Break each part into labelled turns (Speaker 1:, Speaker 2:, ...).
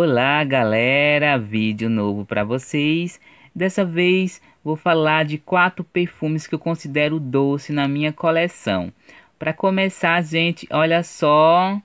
Speaker 1: Olá, galera! Vídeo novo para vocês. Dessa vez vou falar de quatro perfumes que eu considero doce na minha coleção. Para começar, gente, olha só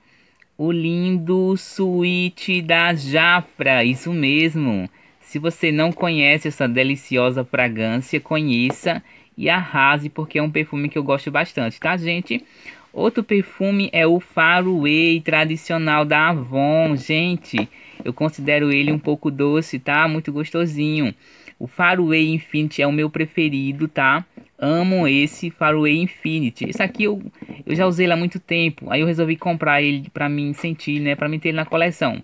Speaker 1: o lindo suíte da Jafra, isso mesmo. Se você não conhece essa deliciosa fragrância, conheça e arrase porque é um perfume que eu gosto bastante, tá, gente? Outro perfume é o Faraway tradicional da Avon, gente. Eu considero ele um pouco doce, tá? Muito gostosinho. O Faraway Infinity é o meu preferido, tá? Amo esse Faraway Infinity. Esse aqui eu, eu já usei ele há muito tempo. Aí eu resolvi comprar ele pra mim sentir, né? Pra mim ter ele na coleção.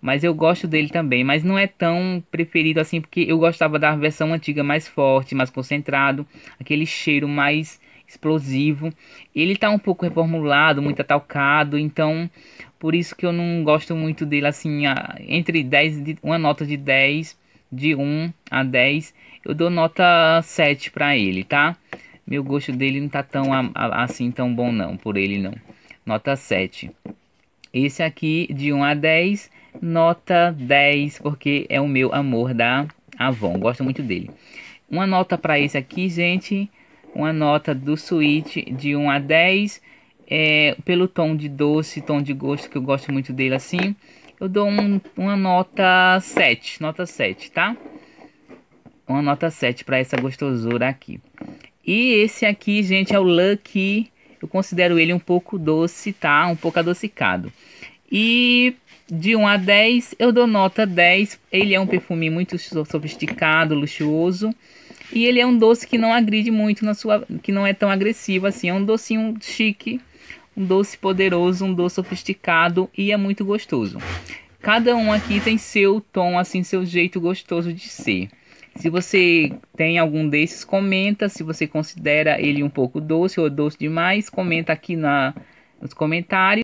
Speaker 1: Mas eu gosto dele também. Mas não é tão preferido assim, porque eu gostava da versão antiga mais forte, mais concentrado. Aquele cheiro mais explosivo. Ele tá um pouco reformulado, muito atalcado, então por isso que eu não gosto muito dele assim, a, entre 10 de, uma nota de 10, de 1 a 10, eu dou nota 7 para ele, tá? Meu gosto dele não tá tão a, assim tão bom não, por ele não. Nota 7. Esse aqui de 1 a 10, nota 10, porque é o meu amor da Avon, gosto muito dele. Uma nota para esse aqui, gente, uma nota do suíte de 1 a 10. É, pelo tom de doce, tom de gosto, que eu gosto muito dele assim, eu dou um, uma nota 7, nota 7, tá? Uma nota 7 para essa gostosura aqui. E esse aqui, gente, é o Lucky, eu considero ele um pouco doce, tá? Um pouco adocicado. E de 1 a 10, eu dou nota 10, ele é um perfume muito sofisticado, luxuoso. E ele é um doce que não agride muito na sua, que não é tão agressivo assim. É um docinho chique, um doce poderoso, um doce sofisticado e é muito gostoso. Cada um aqui tem seu tom, assim, seu jeito gostoso de ser. Se você tem algum desses, comenta. Se você considera ele um pouco doce ou doce demais, comenta aqui na, nos comentários.